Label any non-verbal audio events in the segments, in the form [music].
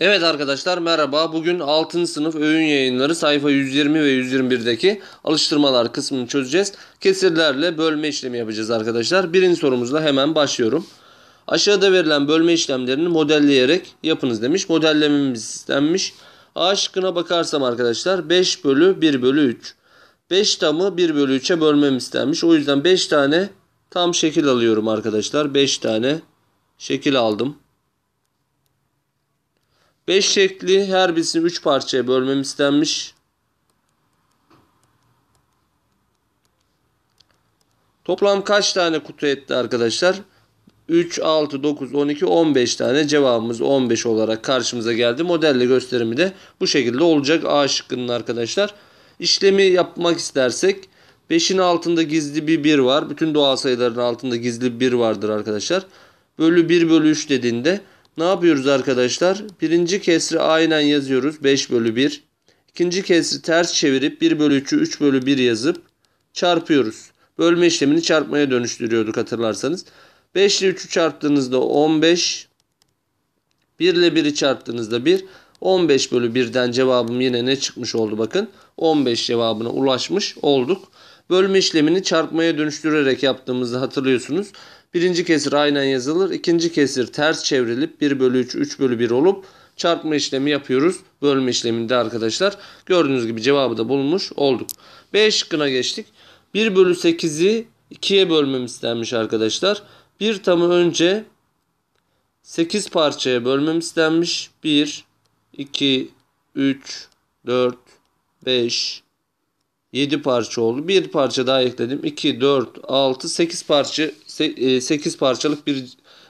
Evet arkadaşlar merhaba. Bugün 6. sınıf öğün yayınları sayfa 120 ve 121'deki alıştırmalar kısmını çözeceğiz. Kesirlerle bölme işlemi yapacağız arkadaşlar. Birinci sorumuzla hemen başlıyorum. Aşağıda verilen bölme işlemlerini modelleyerek yapınız demiş. Modellememiz istenmiş. A şıkkına bakarsam arkadaşlar 5 bölü 1 bölü 3. 5 tamı 1 bölü 3'e bölmem istenmiş. O yüzden 5 tane tam şekil alıyorum arkadaşlar. 5 tane şekil aldım. 5 şekli her birisini 3 parçaya bölmem istenmiş. Toplam kaç tane kutu etti arkadaşlar? 3, 6, 9, 12, 15 tane cevabımız 15 olarak karşımıza geldi. Modelle gösterimi de bu şekilde olacak A şıkkının arkadaşlar. İşlemi yapmak istersek 5'in altında gizli bir 1 var. Bütün doğal sayıların altında gizli bir 1 vardır arkadaşlar. Bölü 1 bölü 3 dediğinde ne yapıyoruz arkadaşlar? Birinci kesri aynen yazıyoruz. 5 bölü 1. İkinci kesri ters çevirip 1 bölü 3'ü 3 bölü 1 yazıp çarpıyoruz. Bölme işlemini çarpmaya dönüştürüyorduk hatırlarsanız. 5 ile 3'ü çarptığınızda 15. 1 ile 1'i çarptığınızda 1. 15 bölü 1'den cevabım yine ne çıkmış oldu bakın. 15 cevabına ulaşmış olduk. Bölme işlemini çarpmaya dönüştürerek yaptığımızı hatırlıyorsunuz. Birinci kesir aynen yazılır. ikinci kesir ters çevrilip 1 bölü 3, 3 bölü 1 olup çarpma işlemi yapıyoruz. Bölme işleminde arkadaşlar. Gördüğünüz gibi cevabı da bulmuş olduk. B şıkkına geçtik. 1 bölü 8'i 2'ye bölmem istenmiş arkadaşlar. 1 tamı önce 8 parçaya bölmem istenmiş. 1, 2, 3, 4, 5, 7 parça oldu. Bir parça daha ekledim. 2, 4, 6, 8 parça 8 e, parçalık bir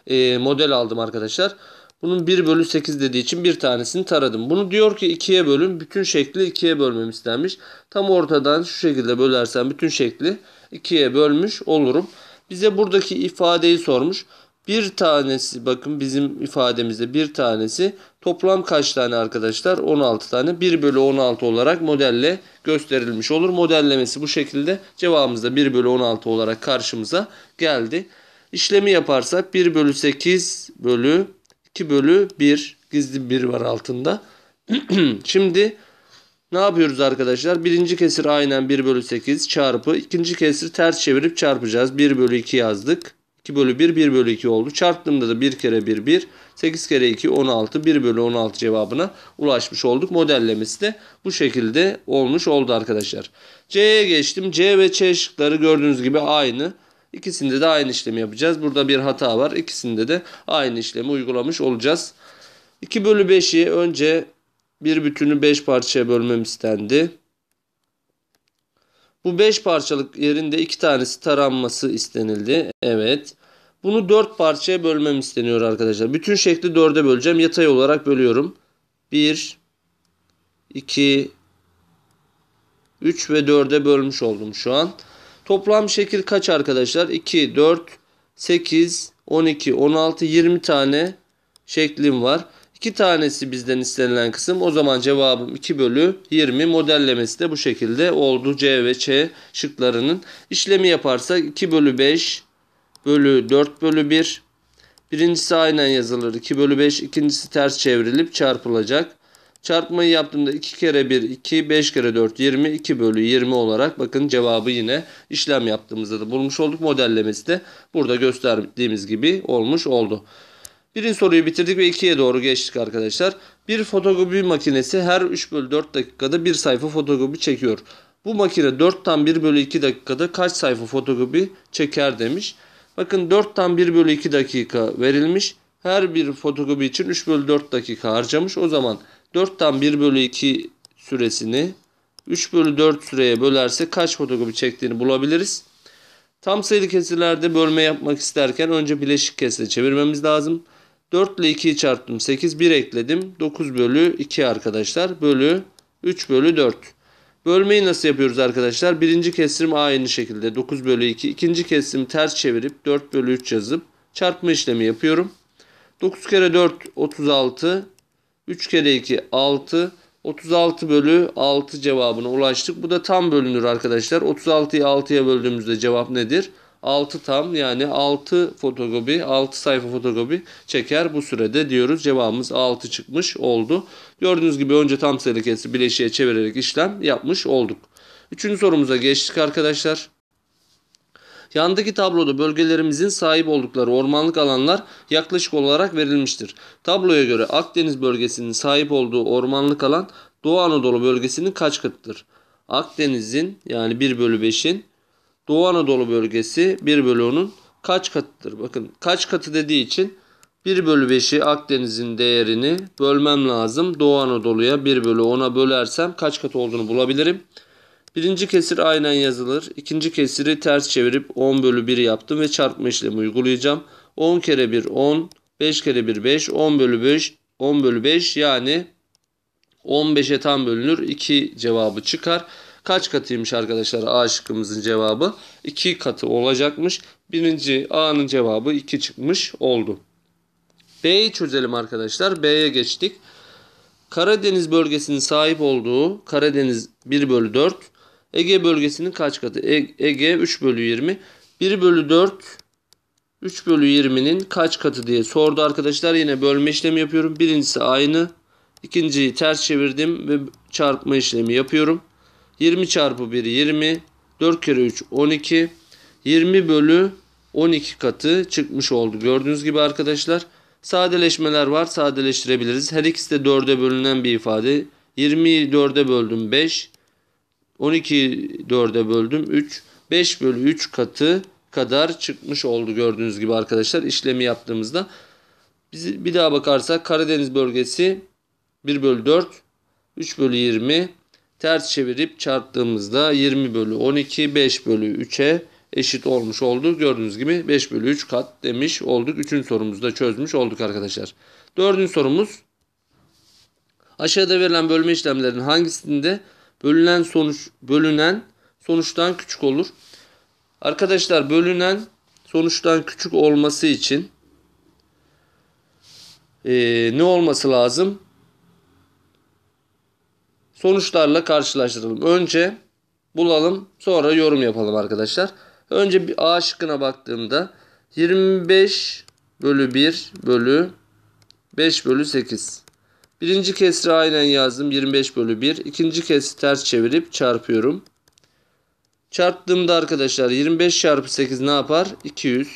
e, model aldım arkadaşlar. Bunun 1 bölü 8 dediği için bir tanesini taradım. Bunu diyor ki 2'ye bölün. Bütün şekli 2'ye bölmem istenmiş. Tam ortadan şu şekilde bölersem bütün şekli 2'ye bölmüş olurum. Bize buradaki ifadeyi sormuş. Bir tanesi bakın bizim ifademizde bir tanesi toplam kaç tane arkadaşlar? 16 tane 1 bölü 16 olarak modelle gösterilmiş olur. Modellemesi bu şekilde cevabımızda 1 bölü 16 olarak karşımıza geldi. İşlemi yaparsak 1 bölü 8 bölü 2 bölü 1 gizli 1 var altında. [clears throat] Şimdi ne yapıyoruz arkadaşlar? Birinci kesir aynen 1 bölü 8 çarpı ikinci kesir ters çevirip çarpacağız. 1 bölü 2 yazdık. 2 bölü 1 1 bölü 2 oldu. Çarptığımda da 1 kere 1 1. 8 kere 2 16 1 bölü 16 cevabına ulaşmış olduk. Modellemesi de bu şekilde olmuş oldu arkadaşlar. C'ye geçtim. C ve Ç şıkları gördüğünüz gibi aynı. İkisinde de aynı işlemi yapacağız. Burada bir hata var. İkisinde de aynı işlemi uygulamış olacağız. 2 bölü 5'i önce bir bütünü 5 parçaya bölmem istendi. Bu 5 parçalık yerinde 2 tanesi taranması istenildi. Evet. Bunu 4 parçaya bölmem isteniyor arkadaşlar. Bütün şekli 4'e böleceğim. Yatay olarak bölüyorum. 1, 2, 3 ve 4'e bölmüş oldum şu an. Toplam şekil kaç arkadaşlar? 2, 4, 8, 12, 16, 20 tane şeklim var. 2 tanesi bizden istenilen kısım. O zaman cevabım 2 bölü 20. Modellemesi de bu şekilde oldu. C ve Ç şıklarının. işlemi yaparsak 2 bölü 5 bölü 4 bölü 1. Birincisi aynen yazılır. 2 bölü 5. ikincisi ters çevrilip çarpılacak. Çarpmayı yaptığımda 2 kere 1 2, 5 kere 4 20, 2 bölü 20 olarak bakın cevabı yine işlem yaptığımızda da bulmuş olduk. Modellemesi de burada gösterdiğimiz gibi olmuş oldu. Birinci soruyu bitirdik ve ikiye doğru geçtik arkadaşlar. Bir fotokopi makinesi her 3 bölü 4 dakikada bir sayfa fotokopi çekiyor. Bu makine 4 4'ten 1 bölü 2 dakikada kaç sayfa fotokopi çeker demiş. Bakın 4 4'ten 1 bölü 2 dakika verilmiş. Her bir fotokopi için 3 bölü 4 dakika harcamış. O zaman 4 4'ten 1 bölü 2 süresini 3 bölü 4 süreye bölerse kaç fotokopi çektiğini bulabiliriz. Tam sayılı kesirlerde bölme yapmak isterken önce bileşik kesire çevirmemiz lazım. 4 ile 2'yi çarptım. 8 1 ekledim. 9 bölü 2 arkadaşlar. Bölü 3 bölü 4. Bölmeyi nasıl yapıyoruz arkadaşlar? Birinci kesrim aynı şekilde 9 bölü 2. İkinci kesrimi ters çevirip 4 bölü 3 yazıp çarpma işlemi yapıyorum. 9 kere 4 36. 3 kere 2 6. 36 bölü 6 cevabına ulaştık. Bu da tam bölünür arkadaşlar. 36'yı 6'ya böldüğümüzde cevap nedir? 6 tam yani 6 fotokopi 6 sayfa fotokopi çeker bu sürede diyoruz. Cevabımız 6 çıkmış oldu. Gördüğünüz gibi önce tam sayılı kesri bileşiğe çevirerek işlem yapmış olduk. Üçüncü sorumuza geçtik arkadaşlar. Yandaki tabloda bölgelerimizin sahip oldukları ormanlık alanlar yaklaşık olarak verilmiştir. Tabloya göre Akdeniz bölgesinin sahip olduğu ormanlık alan Doğu Anadolu bölgesinin kaç katıdır? Akdeniz'in yani 1 bölü 5'in Doğu Anadolu bölgesi 1 bölü 10'un kaç katıdır? Bakın kaç katı dediği için 1 bölü 5'i Akdeniz'in değerini bölmem lazım. Doğu Anadolu'ya 1 bölü 10'a bölersem kaç katı olduğunu bulabilirim. Birinci kesir aynen yazılır. İkinci kesiri ters çevirip 10 bölü 1 yaptım ve çarpma işlemi uygulayacağım. 10 kere 1 10, 5 kere 1 5, 10 bölü 5, 10 bölü 5 yani 15'e tam bölünür 2 cevabı çıkar kaç katıymış arkadaşlar A şıkkımızın cevabı? 2 katı olacakmış. Birinci A'nın cevabı 2 çıkmış oldu. B'yi çözelim arkadaşlar. B'ye geçtik. Karadeniz bölgesinin sahip olduğu Karadeniz 1 bölü 4. Ege bölgesinin kaç katı? E, Ege 3 bölü 20. 1 bölü 4 3 bölü 20'nin kaç katı diye sordu arkadaşlar. Yine bölme işlemi yapıyorum. Birincisi aynı. İkinciyi ters çevirdim ve çarpma işlemi yapıyorum. 20 çarpı 1 20. 4 kere 3 12. 20 bölü 12 katı çıkmış oldu. Gördüğünüz gibi arkadaşlar sadeleşmeler var. Sadeleştirebiliriz. Her ikisi de 4'e bölünen bir ifade. 20'yi 4'e böldüm 5. 12'yi 4'e böldüm 3. 5 bölü 3 katı kadar çıkmış oldu gördüğünüz gibi arkadaşlar işlemi yaptığımızda. Biz bir daha bakarsak Karadeniz bölgesi 1 bölü 4, 3 bölü 20, ters çevirip çarptığımızda 20 bölü 12 5 bölü 3'e eşit olmuş oldu. Gördüğünüz gibi 5 bölü 3 kat demiş olduk. Üçüncü sorumuzu da çözmüş olduk arkadaşlar. Dördüncü sorumuz aşağıda verilen bölme işlemlerinin hangisinde bölünen sonuç bölünen sonuçtan küçük olur? Arkadaşlar bölünen sonuçtan küçük olması için e, ne olması lazım? sonuçlarla karşılaştıralım. Önce bulalım sonra yorum yapalım arkadaşlar. Önce bir A şıkkına baktığımda 25 bölü 1 bölü 5 bölü 8. Birinci kesri aynen yazdım 25 bölü 1. İkinci kesri ters çevirip çarpıyorum. Çarptığımda arkadaşlar 25 çarpı 8 ne yapar? 200.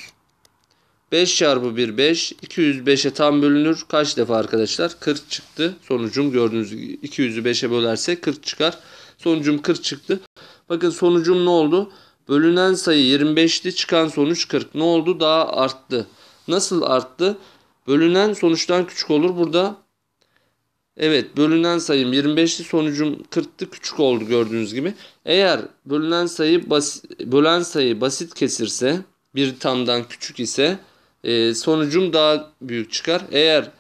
5 çarpı 1 5. 205'e tam bölünür. Kaç defa arkadaşlar? 40 çıktı. Sonucum gördüğünüz gibi 200'ü 5'e bölerse 40 çıkar. Sonucum 40 çıktı. Bakın sonucum ne oldu? Bölünen sayı 25'ti. Çıkan sonuç 40. Ne oldu? Daha arttı. Nasıl arttı? Bölünen sonuçtan küçük olur. Burada Evet bölünen sayım 25'ti sonucum 40'tı küçük oldu gördüğünüz gibi. Eğer bölünen sayı basit bölen sayı basit kesirse bir tamdan küçük ise e, sonucum daha büyük çıkar. Eğer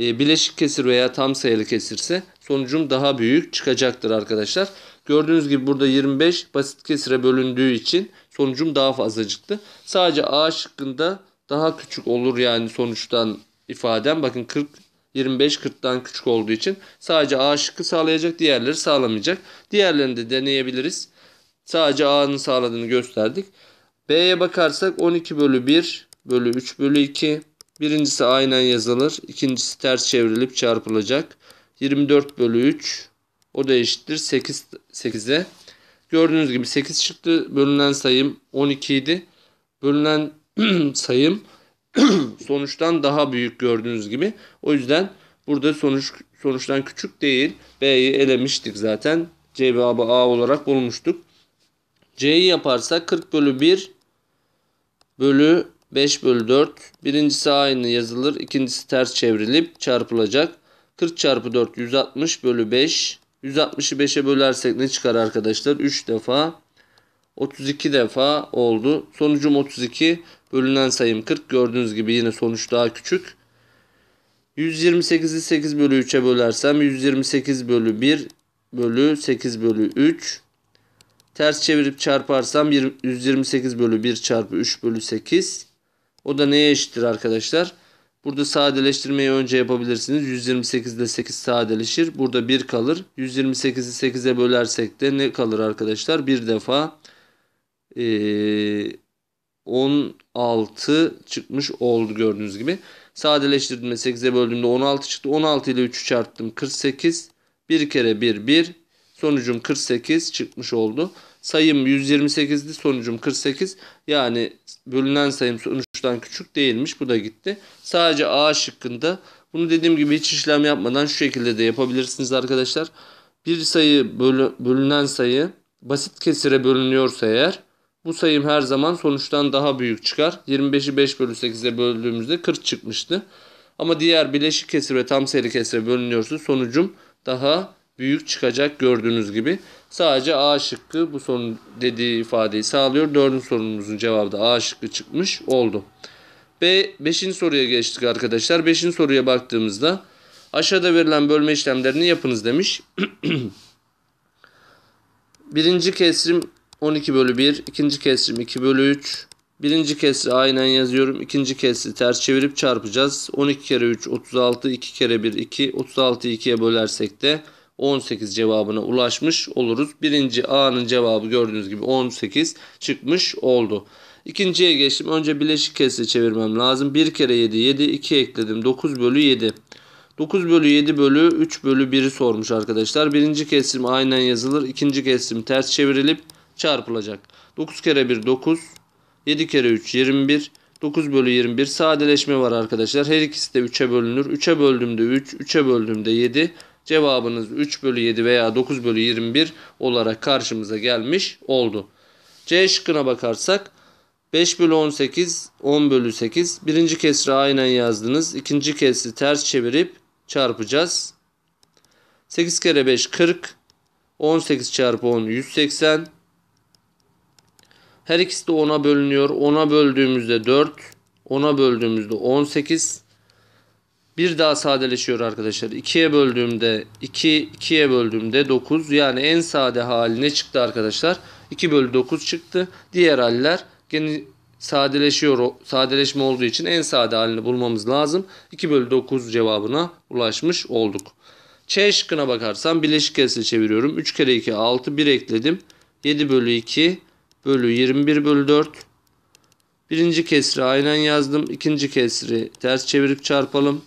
e, bileşik kesir veya tam sayılı kesirse sonucum daha büyük çıkacaktır arkadaşlar. Gördüğünüz gibi burada 25 basit kesire bölündüğü için sonucum daha fazla çıktı. Sadece A şıkkında daha küçük olur yani sonuçtan ifadem. Bakın 40 25 40'tan küçük olduğu için sadece A şıkkı sağlayacak diğerleri sağlamayacak. Diğerlerini de deneyebiliriz. Sadece A'nın sağladığını gösterdik. B'ye bakarsak 12 bölü 1 bölü 3 bölü 2. Birincisi aynen yazılır. İkincisi ters çevrilip çarpılacak. 24 bölü 3 o da eşittir 8 8'e. Gördüğünüz gibi 8 çıktı. Bölünen sayım 12 idi. Bölünen [clears throat] sayım [clears throat] sonuçtan daha büyük gördüğünüz gibi. O yüzden burada sonuç sonuçtan küçük değil. B'yi elemiştik zaten. Cevabı A olarak bulmuştuk. C'yi yaparsak 40 bölü 1 bölü 5 bölü 4. Birincisi aynı yazılır. ikincisi ters çevrilip çarpılacak. 40 çarpı 4 160 bölü 5. 160'ı 5'e bölersek ne çıkar arkadaşlar? 3 defa 32 defa oldu. Sonucum 32. Bölünen sayım 40. Gördüğünüz gibi yine sonuç daha küçük. 128'i 8 bölü 3'e bölersem 128 bölü 1 bölü 8 bölü 3. Ters çevirip çarparsam 128 bölü 1 çarpı 3 bölü 8. O da neye eşittir arkadaşlar? Burada sadeleştirmeyi önce yapabilirsiniz. 128 ile 8 sadeleşir. Burada 1 kalır. 128'i 8'e bölersek de ne kalır arkadaşlar? Bir defa ee, 16 çıkmış oldu gördüğünüz gibi. Sadeleştirdim 8'e böldüğümde 16 çıktı. 16 ile 3'ü çarptım. 48. 1 kere 1 1. Sonucum 48 çıkmış oldu. Sayım 128'di sonucum 48. Yani bölünen sayım sonuçtan küçük değilmiş. Bu da gitti. Sadece A şıkkında bunu dediğim gibi hiç işlem yapmadan şu şekilde de yapabilirsiniz arkadaşlar. Bir sayı bölü, bölünen sayı basit kesire bölünüyorsa eğer bu sayım her zaman sonuçtan daha büyük çıkar. 25'i 5 bölü 8'e böldüğümüzde 40 çıkmıştı. Ama diğer bileşik kesir ve tam seri kesire bölünüyorsa sonucum daha büyük çıkacak gördüğünüz gibi. Sadece A şıkkı bu son dediği ifadeyi sağlıyor. Dördüncü sorumuzun cevabı da A şıkkı çıkmış oldu. B, beşinci soruya geçtik arkadaşlar. Beşinci soruya baktığımızda aşağıda verilen bölme işlemlerini yapınız demiş. [clears throat] Birinci kesrim 12 bölü 1, ikinci kesrim 2 bölü 3. Birinci kesri aynen yazıyorum. İkinci kesri ters çevirip çarpacağız. 12 kere 3 36, 2 kere 1 2, 36'yı 2'ye bölersek de 18 cevabına ulaşmış oluruz. Birinci A'nın cevabı gördüğünüz gibi 18 çıkmış oldu. İkinciye geçtim. Önce bileşik kesre çevirmem lazım. 1 kere 7, 7, 2 ekledim. 9 bölü 7. 9 bölü 7 bölü 3 bölü 1'i sormuş arkadaşlar. Birinci kesim aynen yazılır. İkinci kesim ters çevrilip çarpılacak. 9 kere 1 9. 7 kere 3 21. 9 bölü 21 sadeleşme var arkadaşlar. Her ikisi de 3'e bölünür. 3'e böldüğümde 3, 3'e böldüğümde 7, Cevabınız 3 bölü 7 veya 9 bölü 21 olarak karşımıza gelmiş oldu. C şıkkına bakarsak 5 bölü 18, 10 bölü 8. Birinci kesri aynen yazdınız. İkinci kesri ters çevirip çarpacağız. 8 kere 5 40. 18 çarpı 10 180. Her ikisi de 10'a bölünüyor. 10'a böldüğümüzde 4. 10'a böldüğümüzde 18. Bir daha sadeleşiyor arkadaşlar. 2'ye böldüğümde 2, 2'ye böldüğümde 9 yani en sade haline çıktı arkadaşlar. 2 bölü 9 çıktı. Diğer haller gene sadeleşiyor. Sadeleşme olduğu için en sade halini bulmamız lazım. 2 bölü 9 cevabına ulaşmış olduk. Ç şıkkına bakarsam bileşik esle çeviriyorum. 3 kere 2 6 1 ekledim. 7 bölü 2 bölü 21 bölü 4. Birinci kesri aynen yazdım. İkinci kesri ters çevirip çarpalım.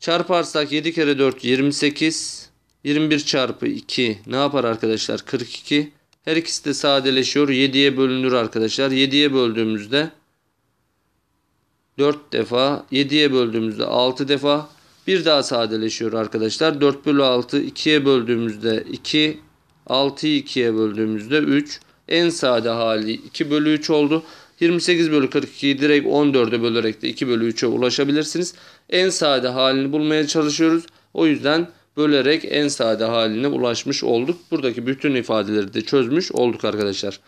Çarparsak 7 kere 4 28. 21 çarpı 2 ne yapar arkadaşlar? 42. Her ikisi de sadeleşiyor. 7'ye bölünür arkadaşlar. 7'ye böldüğümüzde 4 defa. 7'ye böldüğümüzde 6 defa. Bir daha sadeleşiyor arkadaşlar. 4 bölü 6 2'ye böldüğümüzde 2. 6'yı 2'ye böldüğümüzde 3. En sade hali 2 bölü 3 oldu. 28 bölü 42'yi direkt 14'e bölerek de 2 bölü 3'e ulaşabilirsiniz. En sade halini bulmaya çalışıyoruz. O yüzden bölerek en sade haline ulaşmış olduk. Buradaki bütün ifadeleri de çözmüş olduk arkadaşlar.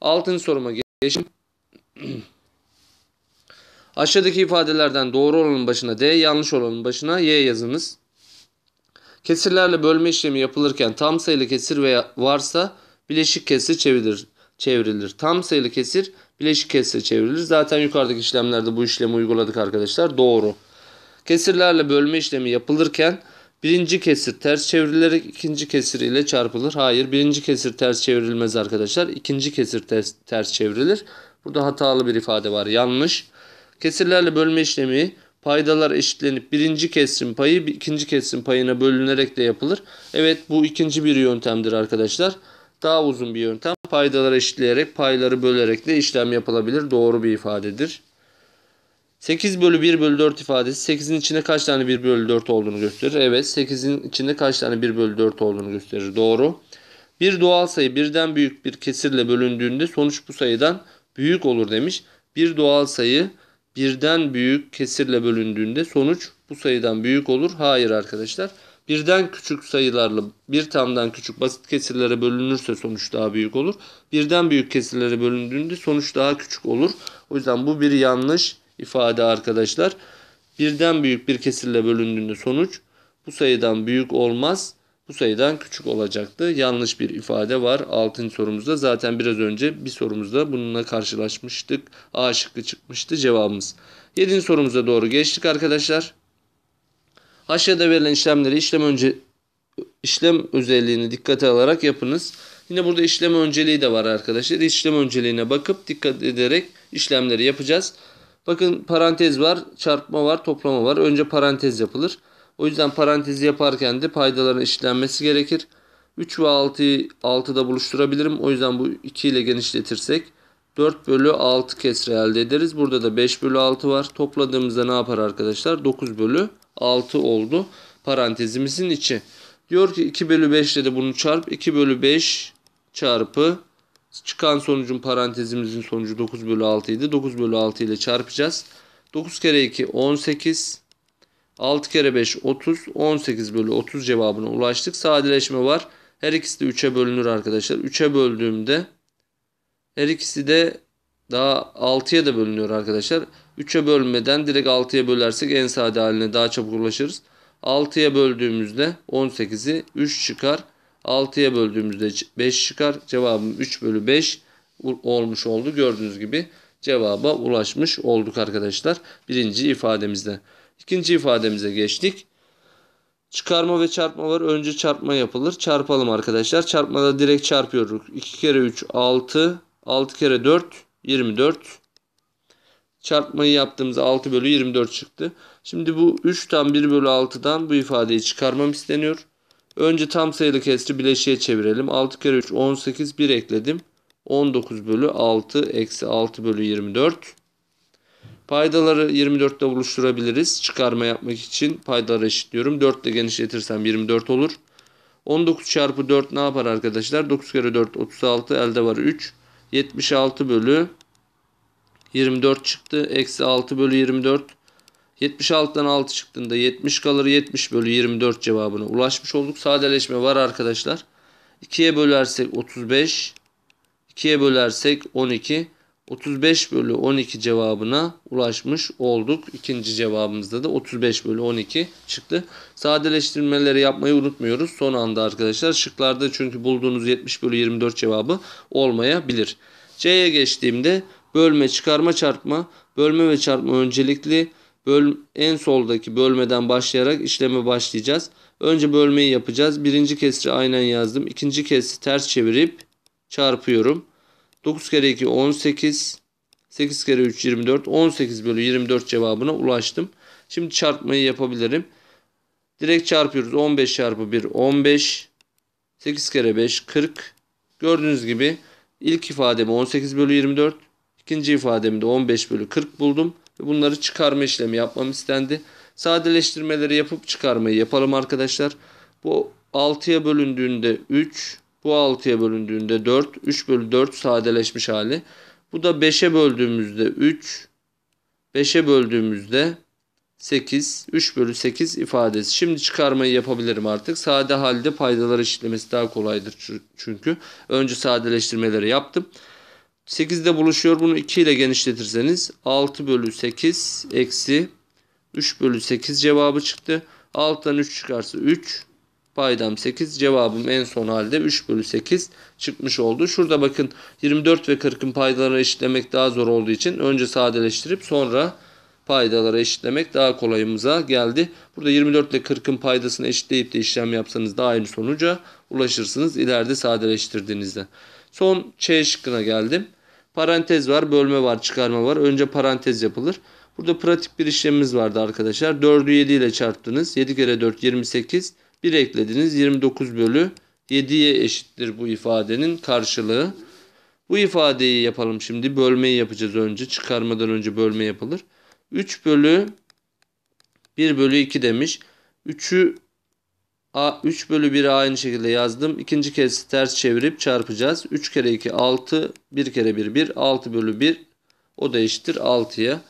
Altın soruma geçelim. [clears throat] Aşağıdaki ifadelerden doğru olanın başına D, yanlış olanın başına Y yazınız. Kesirlerle bölme işlemi yapılırken tam sayılı kesir veya varsa bileşik kesir çevirir çevrilir. Tam sayılı kesir bileşik kesire çevrilir. Zaten yukarıdaki işlemlerde bu işlemi uyguladık arkadaşlar. Doğru. Kesirlerle bölme işlemi yapılırken birinci kesir ters çevrilerek ikinci kesir ile çarpılır. Hayır birinci kesir ters çevrilmez arkadaşlar. İkinci kesir ters, ters çevrilir. Burada hatalı bir ifade var. Yanlış. Kesirlerle bölme işlemi paydalar eşitlenip birinci kesrin payı ikinci kesrin payına bölünerek de yapılır. Evet bu ikinci bir yöntemdir arkadaşlar. Daha uzun bir yöntem. Paydaları eşitleyerek payları bölerek de işlem yapılabilir. Doğru bir ifadedir. 8 bölü 1 bölü 4 ifadesi 8'in içinde kaç tane 1 bölü 4 olduğunu gösterir. Evet 8'in içinde kaç tane 1 bölü 4 olduğunu gösterir. Doğru. Bir doğal sayı birden büyük bir kesirle bölündüğünde sonuç bu sayıdan büyük olur demiş. Bir doğal sayı birden büyük kesirle bölündüğünde sonuç bu sayıdan büyük olur. Hayır arkadaşlar. Birden küçük sayılarla bir tamdan küçük basit kesirlere bölünürse sonuç daha büyük olur. Birden büyük kesirlere bölündüğünde sonuç daha küçük olur. O yüzden bu bir yanlış ifade arkadaşlar. Birden büyük bir kesirle bölündüğünde sonuç bu sayıdan büyük olmaz. Bu sayıdan küçük olacaktı. Yanlış bir ifade var 6. sorumuzda. Zaten biraz önce bir sorumuzda bununla karşılaşmıştık. A şıkkı çıkmıştı cevabımız. 7. sorumuza doğru geçtik arkadaşlar. Haşyada verilen işlemleri işlem önce işlem özelliğini dikkate alarak yapınız. Yine burada işlem önceliği de var arkadaşlar. İşlem önceliğine bakıp dikkat ederek işlemleri yapacağız. Bakın parantez var, çarpma var, toplama var. Önce parantez yapılır. O yüzden parantezi yaparken de paydaların işlenmesi gerekir. 3 ve 6'yı 6'da buluşturabilirim. O yüzden bu 2 ile genişletirsek 4 bölü 6 kesre elde ederiz. Burada da 5 bölü 6 var. Topladığımızda ne yapar arkadaşlar? 9 bölü 6 oldu. Parantezimizin içi. Diyor ki 2 bölü 5 ile de bunu çarp. 2 bölü 5 çarpı çıkan sonucun parantezimizin sonucu 9 bölü 6 idi. 9 bölü 6 ile çarpacağız. 9 kere 2 18. 6 kere 5 30. 18 bölü 30 cevabına ulaştık. Sadeleşme var. Her ikisi de 3'e bölünür arkadaşlar. 3'e böldüğümde her ikisi de daha 6'ya da bölünüyor arkadaşlar. 3'e bölmeden direkt 6'ya bölersek en sade haline daha çabuk ulaşırız. 6'ya böldüğümüzde 18'i 3 çıkar. 6'ya böldüğümüzde 5 çıkar. Cevabım 3 bölü 5 olmuş oldu. Gördüğünüz gibi cevaba ulaşmış olduk arkadaşlar. Birinci ifademizde. İkinci ifademize geçtik. Çıkarma ve çarpma var. Önce çarpma yapılır. Çarpalım arkadaşlar. Çarpmada direkt çarpıyoruz. 2 kere 3 6. 6 kere 4 24. Çarpmayı yaptığımızda 6 bölü 24 çıktı. Şimdi bu 3'ten 1 bölü 6'dan bu ifadeyi çıkarmam isteniyor. Önce tam sayılı kesri bileşiğe çevirelim. 6 kere 3 18 1 ekledim. 19 bölü 6 eksi 6 bölü 24. Paydaları 24 ile buluşturabiliriz. Çıkarma yapmak için paydaları eşitliyorum. 4 ile genişletirsem 24 olur. 19 çarpı 4 ne yapar arkadaşlar? 9 kere 4 36 elde var 3. 76 bölü 24 çıktı. Eksi 6 bölü 24. 76'dan 6 çıktığında 70 kalır. 70 bölü 24 cevabına ulaşmış olduk. Sadeleşme var arkadaşlar. 2'ye bölersek 35. 2'ye bölersek 12. 35 bölü 12 cevabına ulaşmış olduk. İkinci cevabımızda da 35 bölü 12 çıktı. Sadeleştirmeleri yapmayı unutmuyoruz. Son anda arkadaşlar şıklarda çünkü bulduğunuz 70 bölü 24 cevabı olmayabilir. C'ye geçtiğimde Bölme, çıkarma, çarpma. Bölme ve çarpma öncelikli. Böl en soldaki bölmeden başlayarak işleme başlayacağız. Önce bölmeyi yapacağız. Birinci kesri aynen yazdım. İkinci kesri ters çevirip çarpıyorum. 9 kere 2 18. 8 kere 3 24. 18 bölü 24 cevabına ulaştım. Şimdi çarpmayı yapabilirim. Direkt çarpıyoruz. 15 çarpı 1 15. 8 kere 5 40. Gördüğünüz gibi ilk ifademi 18 bölü 24. İkinci ifademde 15 bölü 40 buldum. Ve bunları çıkarma işlemi yapmam istendi. Sadeleştirmeleri yapıp çıkarmayı yapalım arkadaşlar. Bu 6'ya bölündüğünde 3, bu 6'ya bölündüğünde 4, 3 bölü 4 sadeleşmiş hali. Bu da 5'e böldüğümüzde 3, 5'e böldüğümüzde 8, 3 bölü 8 ifadesi. Şimdi çıkarmayı yapabilirim artık. Sade halde paydalar işlemesi daha kolaydır çünkü. Önce sadeleştirmeleri yaptım. 8'de buluşuyor. Bunu 2 ile genişletirseniz 6 bölü 8 eksi 3 bölü 8 cevabı çıktı. 6'dan 3 çıkarsa 3. Paydam 8. Cevabım en son halde 3 bölü 8 çıkmış oldu. Şurada bakın 24 ve 40'ın paydaları eşitlemek daha zor olduğu için önce sadeleştirip sonra paydalara eşitlemek daha kolayımıza geldi. Burada 24 ile 40'ın paydasını eşitleyip de işlem yapsanız da aynı sonuca ulaşırsınız ileride sadeleştirdiğinizde. Son C şıkkına geldim. Parantez var, bölme var, çıkarma var. Önce parantez yapılır. Burada pratik bir işlemimiz vardı arkadaşlar. 4'ü 7 ile çarptınız. 7 kere 4 28. 1 eklediniz. 29 bölü 7'ye eşittir bu ifadenin karşılığı. Bu ifadeyi yapalım şimdi. Bölmeyi yapacağız önce. Çıkarmadan önce bölme yapılır. 3 bölü 1 bölü 2 demiş. 3'ü A 3 bölü 1'i aynı şekilde yazdım. İkinci kez ters çevirip çarpacağız. 3 kere 2 6. 1 kere 1 1. 6 bölü 1. O da eşittir 6'ya.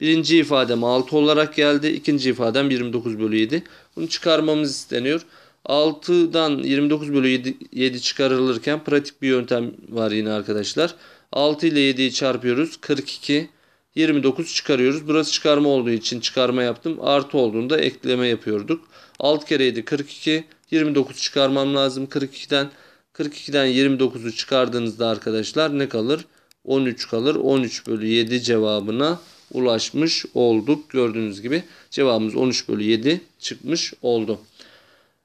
Birinci ifadem 6 olarak geldi. İkinci ifadem 29 bölü 7. Bunu çıkarmamız isteniyor. 6'dan 29 bölü 7, 7 çıkarılırken pratik bir yöntem var yine arkadaşlar. 6 ile 7'yi çarpıyoruz. 42. 29 çıkarıyoruz. Burası çıkarma olduğu için çıkarma yaptım. Artı olduğunda ekleme yapıyorduk. 6 kereydi 42. 29 çıkarmam lazım 42'den. 42'den 29'u çıkardığınızda arkadaşlar ne kalır? 13 kalır. 13 bölü 7 cevabına ulaşmış olduk. Gördüğünüz gibi cevabımız 13 bölü 7 çıkmış oldu.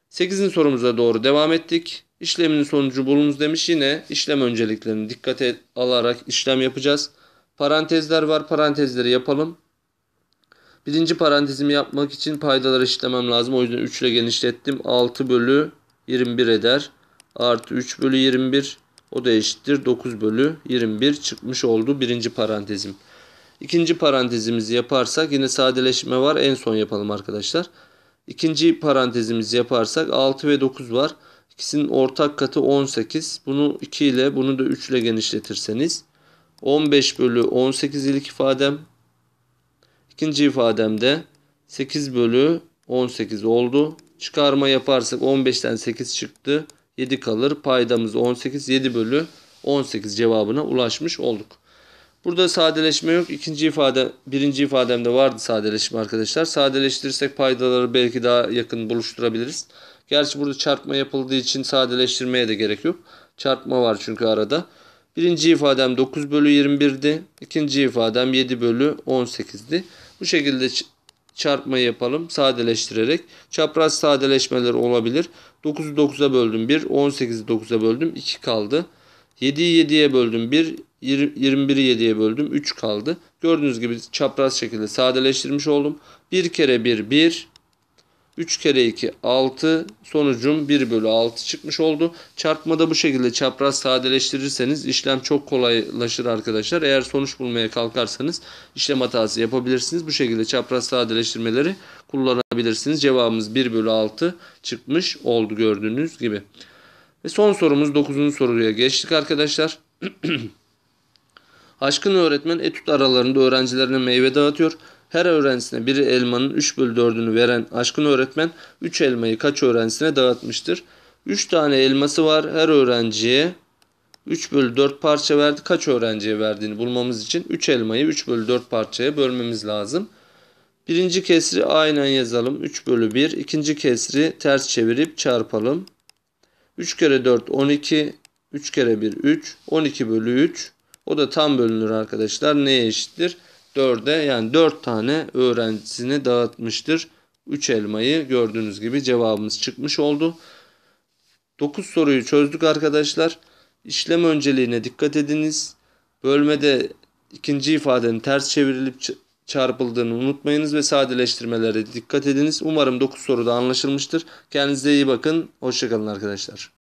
8. sorumuza doğru devam ettik. İşlemin sonucu bulunuz demiş. Yine işlem önceliklerini dikkate alarak işlem yapacağız. Parantezler var. Parantezleri yapalım. Birinci parantezimi yapmak için paydaları eşitlemem lazım. O yüzden 3 ile genişlettim. 6 bölü 21 eder. Artı 3 bölü 21 o da eşittir. 9 bölü 21 çıkmış oldu birinci parantezim. İkinci parantezimizi yaparsak yine sadeleşme var. En son yapalım arkadaşlar. İkinci parantezimizi yaparsak 6 ve 9 var. İkisinin ortak katı 18. Bunu 2 ile bunu da 3 ile genişletirseniz 15 bölü 18 ilik ifadem İkinci ifademde 8 bölü 18 oldu. Çıkarma yaparsak 15'ten 8 çıktı. 7 kalır. Paydamız 18. 7 bölü 18 cevabına ulaşmış olduk. Burada sadeleşme yok. İkinci ifade, birinci ifademde vardı sadeleşme arkadaşlar. Sadeleştirirsek paydaları belki daha yakın buluşturabiliriz. Gerçi burada çarpma yapıldığı için sadeleştirmeye de gerek yok. Çarpma var çünkü arada. Birinci ifadem 9 bölü 21'di. İkinci ifadem 7 bölü 18'di. Bu şekilde çarpma yapalım sadeleştirerek. Çapraz sadeleşmeler olabilir. 9'u 9'a böldüm 1, 18'i 9'a böldüm 2 kaldı. 7'yi 7'ye böldüm 1, 21'i 7'ye böldüm 3 kaldı. Gördüğünüz gibi çapraz şekilde sadeleştirmiş oldum. 1 kere 1 1, 3 kere 2 6 sonucum 1 bölü 6 çıkmış oldu. Çarpmada bu şekilde çapraz sadeleştirirseniz işlem çok kolaylaşır arkadaşlar. Eğer sonuç bulmaya kalkarsanız işlem hatası yapabilirsiniz. Bu şekilde çapraz sadeleştirmeleri kullanabilirsiniz. Cevabımız 1 bölü 6 çıkmış oldu gördüğünüz gibi. Ve son sorumuz 9. soruya geçtik arkadaşlar. [clears throat] Aşkın öğretmen etüt aralarında öğrencilerine meyve dağıtıyor. Her öğrencisine bir elmanın 3 bölü 4'ünü veren aşkın öğretmen 3 elmayı kaç öğrencisine dağıtmıştır? 3 tane elması var her öğrenciye 3 bölü 4 parça verdi. Kaç öğrenciye verdiğini bulmamız için 3 elmayı 3 bölü 4 parçaya bölmemiz lazım. Birinci kesri aynen yazalım. 3 bölü 1. İkinci kesri ters çevirip çarpalım. 3 kere 4 12. 3 kere 1 3. 12 bölü 3. O da tam bölünür arkadaşlar. Neye eşittir? dörde yani dört tane öğrencisine dağıtmıştır. Üç elmayı gördüğünüz gibi cevabımız çıkmış oldu. Dokuz soruyu çözdük arkadaşlar. İşlem önceliğine dikkat ediniz. Bölmede ikinci ifadenin ters çevrilip çarpıldığını unutmayınız ve sadeleştirmelere dikkat ediniz. Umarım dokuz soruda anlaşılmıştır. Kendinize iyi bakın. Hoşçakalın arkadaşlar.